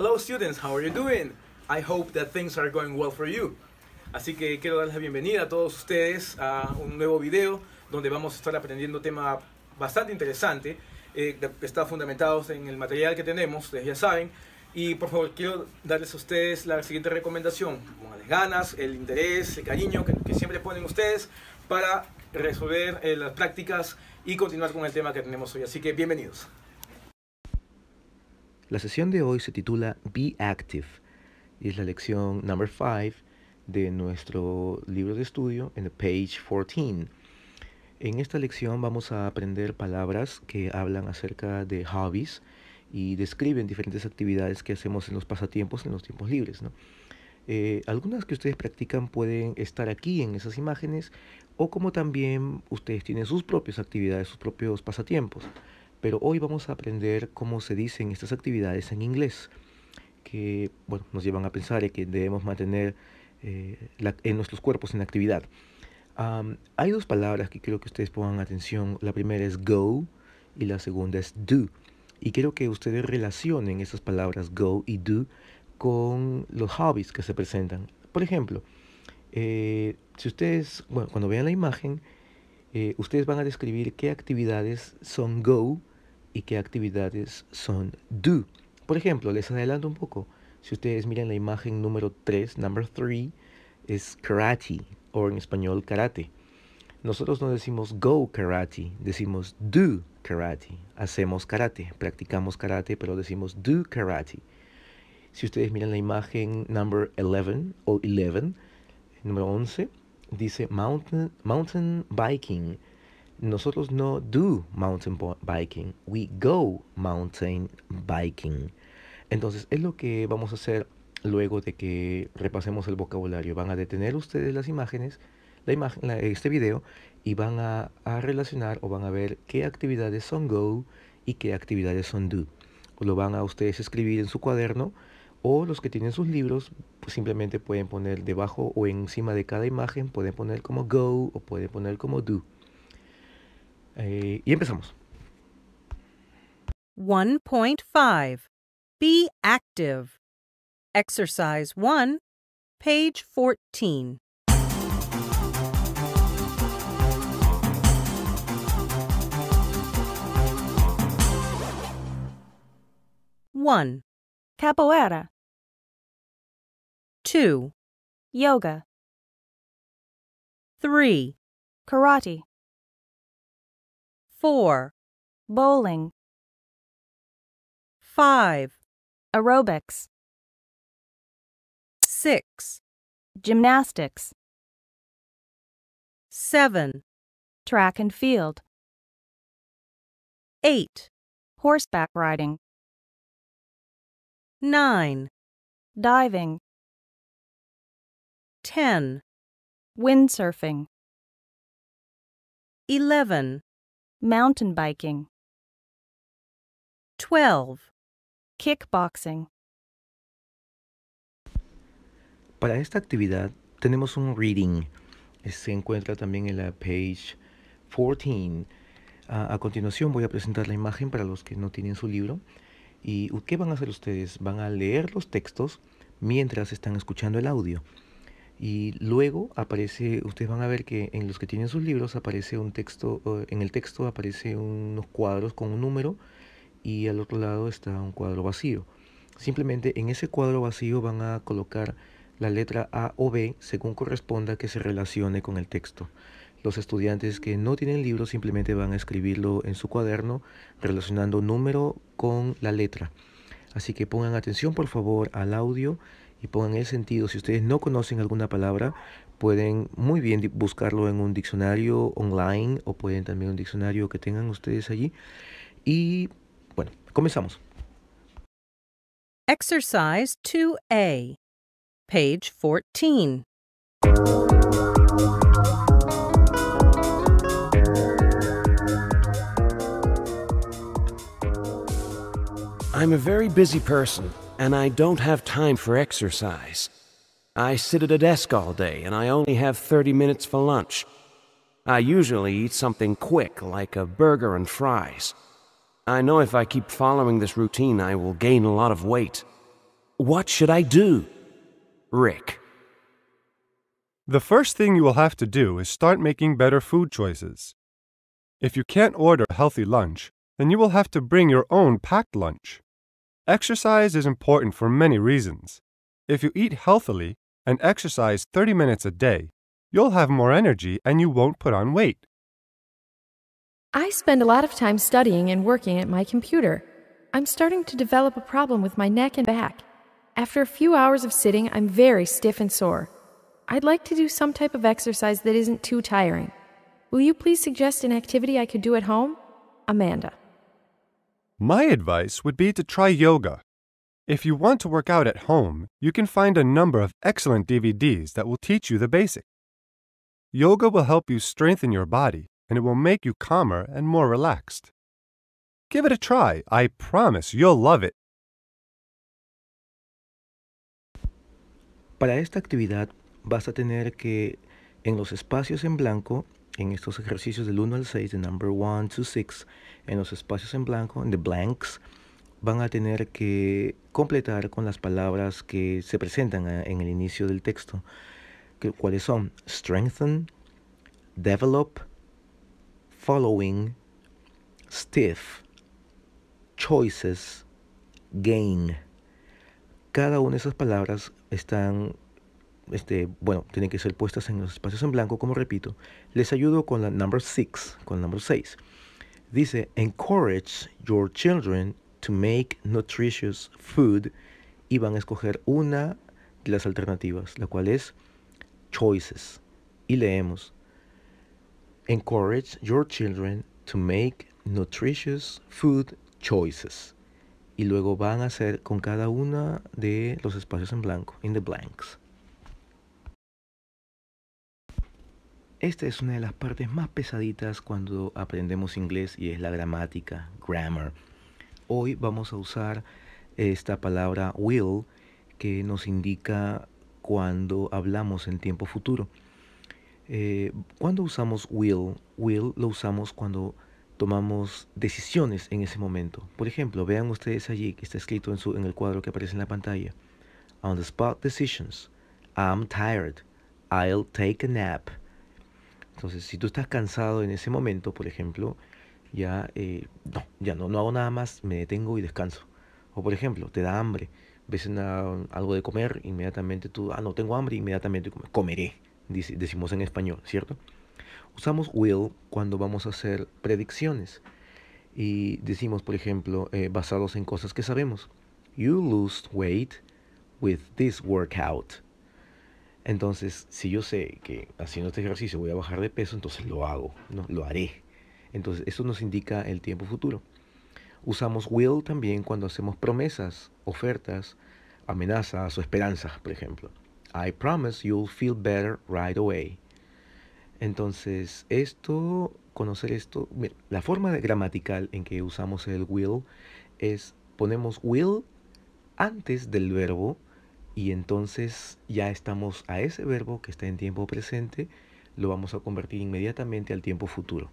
Hello students, how are you doing? I hope that things are going well for you. Así que quiero darles la bienvenida a todos ustedes a un nuevo video donde vamos a estar aprendiendo tema bastante interesante que eh, está fundamentado en el material que tenemos, ustedes ya saben. Y por favor, quiero darles a ustedes la siguiente recomendación. las ganas, el interés, el cariño que, siempre ponen ustedes para resolver eh, las prácticas y continuar con el tema que tenemos hoy. Así que bienvenidos. La sesión de hoy se titula Be Active y es la lección número 5 de nuestro libro de estudio en la page 14. En esta lección vamos a aprender palabras que hablan acerca de hobbies y describen diferentes actividades que hacemos en los pasatiempos, en los tiempos libres. Eh, algunas que ustedes practican pueden estar aquí en esas imágenes o como también ustedes tienen sus propias actividades, sus propios pasatiempos pero hoy vamos a aprender cómo se dicen estas actividades en inglés, que nos llevan a pensar que debemos mantener eh, en nuestros cuerpos en actividad. hay dos palabras que quiero que ustedes pongan atención. La primera es go y la segunda es do. Y quiero que ustedes relacionen esas palabras go y do con los hobbies que se presentan. Por ejemplo, eh, si ustedes, bueno, cuando vean la imagen, eh, ustedes van a describir qué actividades son go y qué actividades son do. Por ejemplo, les adelanto un poco. Si ustedes miran la imagen número 3, number 3, es karate o en español karate. Nosotros no decimos go karate, decimos do karate. Hacemos karate, practicamos karate, pero decimos do karate. Si ustedes miran la imagen number 11 o 11, número 11, dice mountain, mountain biking nosotros no do mountain biking, we go mountain biking. Entonces es lo que vamos a hacer luego de que repasemos el vocabulario. Van a detener ustedes las imágenes, la imagen, este video, y van a, relacionar o van a ver qué actividades son go y qué actividades son do. Lo van a ustedes escribir en su cuaderno o los que tienen sus libros pues simplemente pueden poner debajo o encima de cada imagen, pueden poner como go o pueden poner como do. Eh, y empezamos. 1.5 Be active. Exercise 1, page 14. One, capoeira. Two, yoga. Three, karate. 4. Bowling. 5. Aerobics. 6. Gymnastics. 7. Track and field. 8. Horseback riding. 9. Diving. 10. Windsurfing. 11. mountain biking. 12. Kickboxing. Para esta actividad tenemos un reading. Se encuentra también en la page 14. a continuación voy a presentar la imagen para los que no tienen su libro. ¿Y qué van a hacer ustedes? Van a leer los textos mientras están escuchando el audio. Y luego aparece, ustedes van a ver que en los que tienen sus libros aparece un texto, en el texto aparece unos cuadros con un número y al otro lado está un cuadro vacío. Simplemente en ese cuadro vacío van a colocar la letra A o B según corresponda que se relacione con el texto. Los estudiantes que no tienen libros simplemente van a escribirlo en su cuaderno relacionando número con la letra. Así que pongan atención por favor al audio y pongan el sentido. Si ustedes no conocen alguna palabra, pueden muy bien buscarlo en un diccionario online o pueden también un diccionario que tengan ustedes allí. Y bueno, comenzamos. Exercise 2A, page 14. I'm a very busy person. and I don't have time for exercise. I sit at a desk all day, and I only have 30 minutes for lunch. I usually eat something quick, like a burger and fries. I know if I keep following this routine, I will gain a lot of weight. What should I do? Rick. The first thing you will have to do is start making better food choices. If you can't order a healthy lunch, then you will have to bring your own packed lunch. Exercise is important for many reasons. If you eat healthily and exercise 30 minutes a day, you'll have more energy and you won't put on weight. I spend a lot of time studying and working at my computer. I'm starting to develop a problem with my neck and back. After a few hours of sitting, I'm very stiff and sore. I'd like to do some type of exercise that isn't too tiring. Will you please suggest an activity I could do at home? Amanda. My advice would be to try yoga. If you want to work out at home, you can find a number of excellent DVDs that will teach you the basics. Yoga will help you strengthen your body and it will make you calmer and more relaxed. Give it a try. I promise you'll love it. Para esta actividad vas a tener que en los espacios en blanco en estos ejercicios del 1 al 6, de number 1 to 6, en los espacios en blanco, en the blanks, van a tener que completar con las palabras que se presentan eh, en el inicio del texto. ¿Cuáles son? Strengthen, develop, following, stiff, choices, gain. Cada una de esas palabras están este, bueno, tienen que ser puestas en los espacios en blanco, como repito. Les ayudo con la number 6, con la número 6. Dice, encourage your children to make nutritious food. Y van a escoger una de las alternativas, la cual es choices. Y leemos, encourage your children to make nutritious food choices. Y luego van a hacer con cada una de los espacios en blanco, in the blanks. Esta es una de las partes más pesaditas cuando aprendemos inglés y es la gramática, grammar. Hoy vamos a usar esta palabra will que nos indica cuando hablamos en tiempo futuro. Eh, cuando usamos will, will lo usamos cuando tomamos decisiones en ese momento. Por ejemplo, vean ustedes allí que está escrito en, su, en el cuadro que aparece en la pantalla. On the spot decisions. I'm tired. I'll take a nap. Entonces, si tú estás cansado en ese momento, por ejemplo, ya eh, no, ya no, no hago nada más, me detengo y descanso. O por ejemplo, te da hambre, ves algo de comer, inmediatamente tú, ah, no tengo hambre, inmediatamente comeré, decimos en español, ¿cierto? Usamos will cuando vamos a hacer predicciones y decimos, por ejemplo, eh, basados en cosas que sabemos. You lose weight with this workout. Entonces, si yo sé que haciendo este ejercicio voy a bajar de peso, entonces lo hago, ¿no? lo haré. Entonces, eso nos indica el tiempo futuro. Usamos will también cuando hacemos promesas, ofertas, amenazas o esperanzas, por ejemplo. I promise you'll feel better right away. Entonces, esto, conocer esto, la forma gramatical en que usamos el will es ponemos will antes del verbo y entonces ya estamos a ese verbo que está en tiempo presente, lo vamos a convertir inmediatamente al tiempo futuro.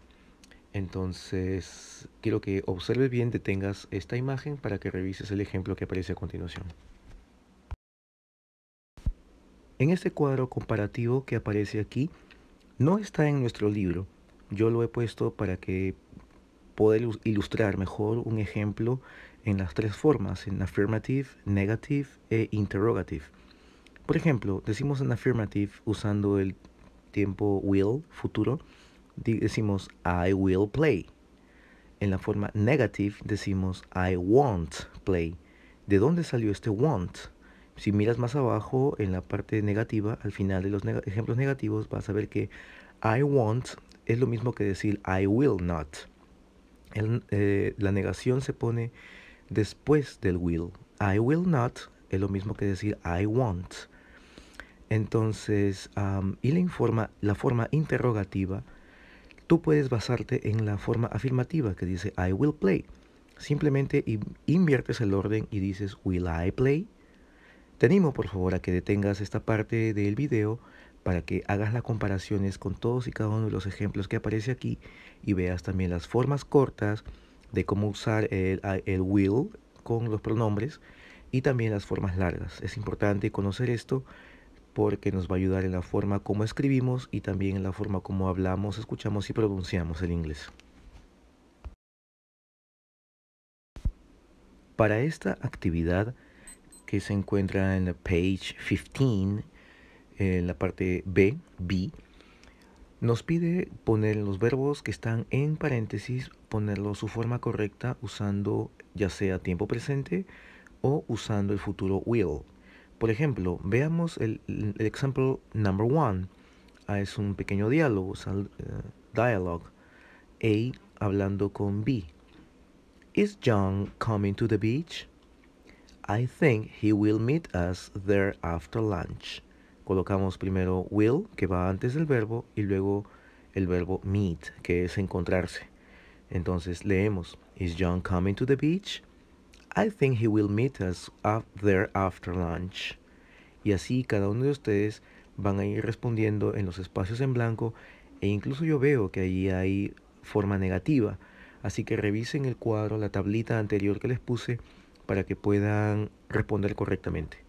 Entonces, quiero que observes bien, detengas esta imagen para que revises el ejemplo que aparece a continuación. En este cuadro comparativo que aparece aquí, no está en nuestro libro. Yo lo he puesto para que pueda ilustrar mejor un ejemplo en las tres formas, en affirmative, negative e interrogative. Por ejemplo, decimos en affirmative usando el tiempo will, futuro, decimos I will play. En la forma negative decimos I won't play. ¿De dónde salió este want? Si miras más abajo en la parte negativa, al final de los ejemplos negativos, vas a ver que I won't es lo mismo que decir I will not. Eh, la negación se pone después del will. I will not es lo mismo que decir I want. Entonces, y la, la forma interrogativa, tú puedes basarte en la forma afirmativa que dice I will play. Simplemente inviertes el orden y dices Will I play? Te animo por favor a que detengas esta parte del video para que hagas las comparaciones con todos y cada uno de los ejemplos que aparece aquí y veas también las formas cortas de cómo usar el, will con los pronombres y también las formas largas. Es importante conocer esto porque nos va a ayudar en la forma como escribimos y también en la forma como hablamos, escuchamos y pronunciamos el inglés. Para esta actividad que se encuentra en la page 15, en la parte B, B, nos pide poner los verbos que están en paréntesis, ponerlos su forma correcta usando ya sea tiempo presente o usando el futuro will. Por ejemplo, veamos el, ejemplo number one. Ah, es un pequeño diálogo, eh, dialogue. A hablando con B. Is John coming to the beach? I think he will meet us there after lunch colocamos primero will, que va antes del verbo, y luego el verbo meet, que es encontrarse. Entonces leemos, Is John coming to the beach? I think he will meet us up there after lunch. Y así cada uno de ustedes van a ir respondiendo en los espacios en blanco e incluso yo veo que ahí hay forma negativa. Así que revisen el cuadro, la tablita anterior que les puse para que puedan responder correctamente.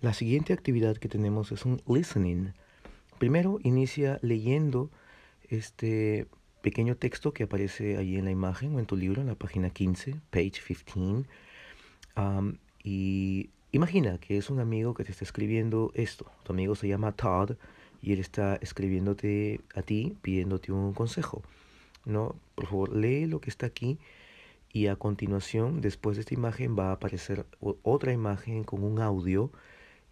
La siguiente actividad que tenemos es un listening. Primero inicia leyendo este pequeño texto que aparece ahí en la imagen o en tu libro, en la página 15, page 15. y imagina que es un amigo que te está escribiendo esto. Tu amigo se llama Todd y él está escribiéndote a ti pidiéndote un consejo. No, por favor, lee lo que está aquí y a continuación, después de esta imagen, va a aparecer otra imagen con un audio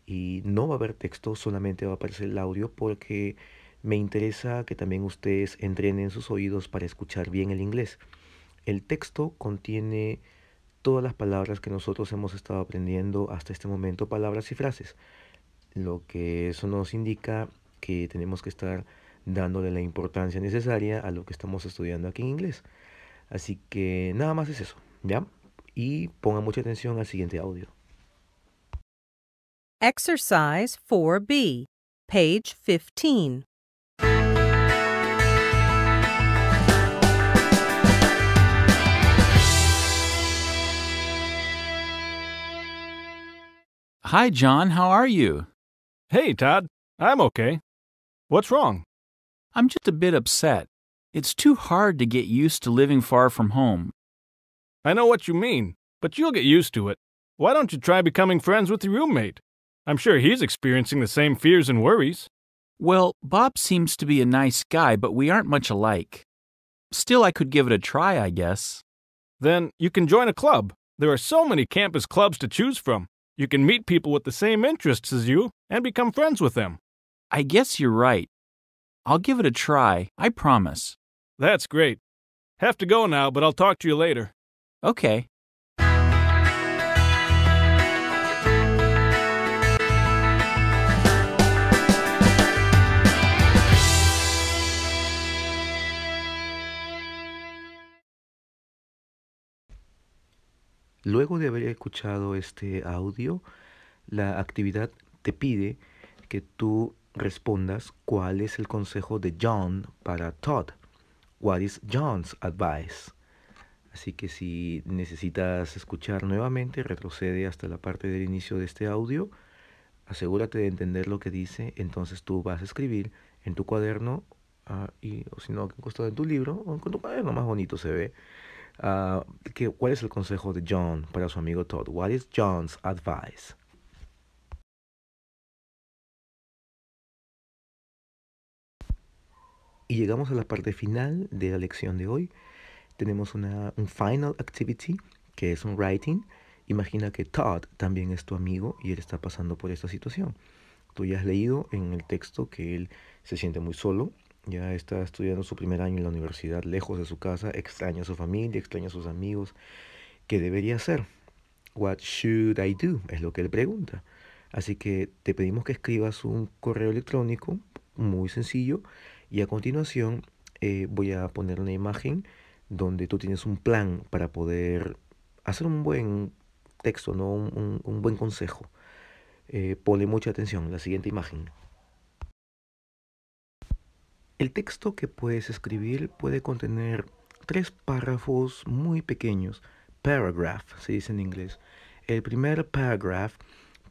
y no va a haber texto, solamente va a aparecer el audio porque me interesa que también ustedes entrenen sus oídos para escuchar bien el inglés. El texto contiene todas las palabras que nosotros hemos estado aprendiendo hasta este momento, palabras y frases, lo que eso nos indica que tenemos que estar dándole la importancia necesaria a lo que estamos estudiando aquí en inglés. Así que nada más es eso, ¿ya? Y pongan mucha atención al siguiente audio. Exercise 4B, page 15. Hi, John. How are you? Hey, Todd. I'm okay. What's wrong? I'm just a bit upset. It's too hard to get used to living far from home. I know what you mean, but you'll get used to it. Why don't you try becoming friends with your roommate? I'm sure he's experiencing the same fears and worries. Well, Bob seems to be a nice guy, but we aren't much alike. Still, I could give it a try, I guess. Then you can join a club. There are so many campus clubs to choose from. You can meet people with the same interests as you and become friends with them. I guess you're right. I'll give it a try, I promise. That's great. Have to go now, but I'll talk to you later. Okay. Luego de haber escuchado este audio, la actividad te pide que tú respondas cuál es el consejo de John para Todd. What is John's advice? Así que si necesitas escuchar nuevamente, retrocede hasta la parte del inicio de este audio. Asegúrate de entender lo que dice, entonces tú vas a escribir en tu cuaderno, ah, y, o si no, en tu libro, con tu cuaderno más bonito se ve. Ah, ¿qué, ¿Cuál es el consejo de John para su amigo Todd? What is John's advice? Y llegamos a la parte final de la lección de hoy. Tenemos una, un final activity, que es un writing. Imagina que Todd también es tu amigo y él está pasando por esta situación. Tú ya has leído en el texto que él se siente muy solo, ya está estudiando su primer año en la universidad lejos de su casa, extraña a su familia, extraña a sus amigos. ¿Qué debería hacer? What should I do? Es lo que él pregunta. Así que te pedimos que escribas un correo electrónico muy sencillo y a continuación eh, voy a poner una imagen donde tú tienes un plan para poder hacer un buen texto, ¿no? un, buen consejo. Eh, Pone mucha atención. La siguiente imagen. El texto que puedes escribir puede contener tres párrafos muy pequeños, paragraph se dice en inglés. El primer paragraph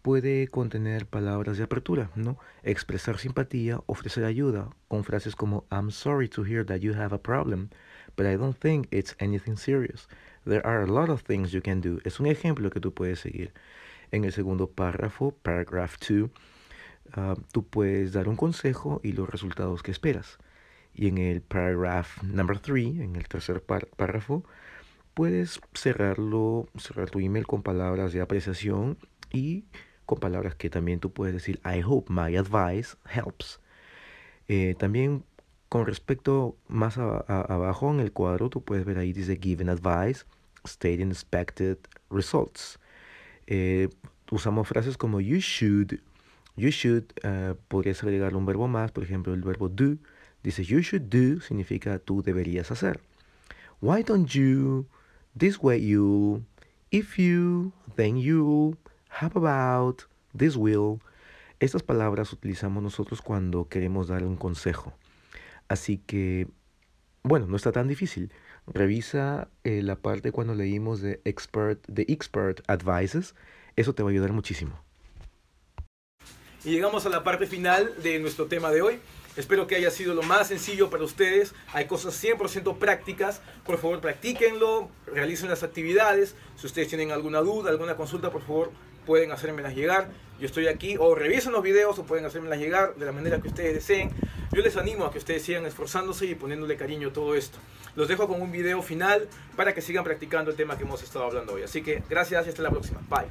puede contener palabras de apertura, ¿no? Expresar simpatía, ofrecer ayuda, con frases como I'm sorry to hear that you have a problem, but I don't think it's anything serious. There are a lot of things you can do. Es un ejemplo que tú puedes seguir. En el segundo párrafo, paragraph 2, Ah, tú puedes dar un consejo y los resultados que esperas. Y en el paragraph number 3, en el tercer párrafo, puedes cerrarlo, cerrar tu email con palabras de apreciación y con palabras que también tú puedes decir, I hope my advice helps. Eh, también con respecto más abajo en el cuadro, tú puedes ver ahí dice given advice, state expected results. Eh, usamos frases como you should, You should, eh, podrías agregarle un verbo más, por ejemplo, el verbo do. Dice, you should do significa tú deberías hacer. Why don't you, this way you, if you, then you, how about, this will. Estas palabras utilizamos nosotros cuando queremos dar un consejo. Así que, bueno, no está tan difícil. Revisa eh, la parte cuando leímos de expert, the expert advices. Eso te va a ayudar muchísimo y llegamos a la parte final de nuestro tema de hoy. Espero que haya sido lo más sencillo para ustedes. Hay cosas 100% prácticas. Por favor, practíquenlo, realicen las actividades. Si ustedes tienen alguna duda, alguna consulta, por favor, pueden hacérmelas llegar. Yo estoy aquí, o revisen los videos, o pueden hacérmelas llegar de la manera que ustedes deseen. Yo les animo a que ustedes sigan esforzándose y poniéndole cariño a todo esto. Los dejo con un video final para que sigan practicando el tema que hemos estado hablando hoy. Así que gracias y hasta la próxima. Bye.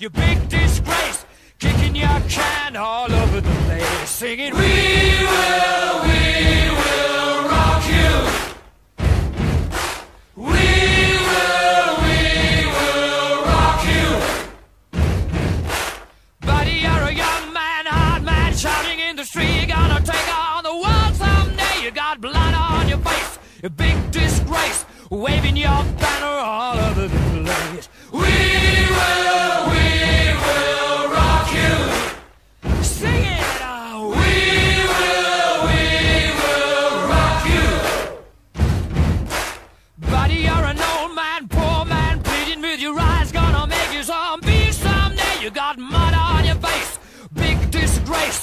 you big disgrace, kicking your can all over the place, singing, We will, we will rock you. We will, we will rock you. Buddy, you're a young man, hard man, shouting in the street, you're gonna take on the world someday. You got blood on your face, you big disgrace, waving your banner all over the place. We will, we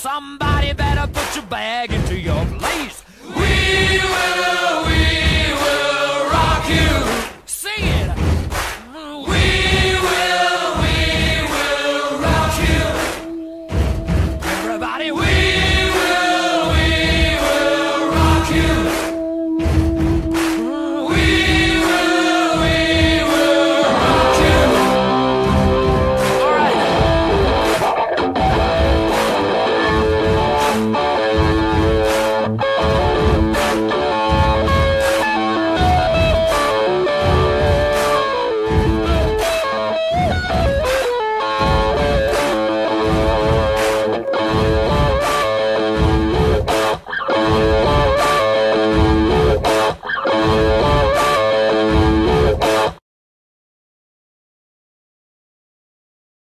Somebody better put your bag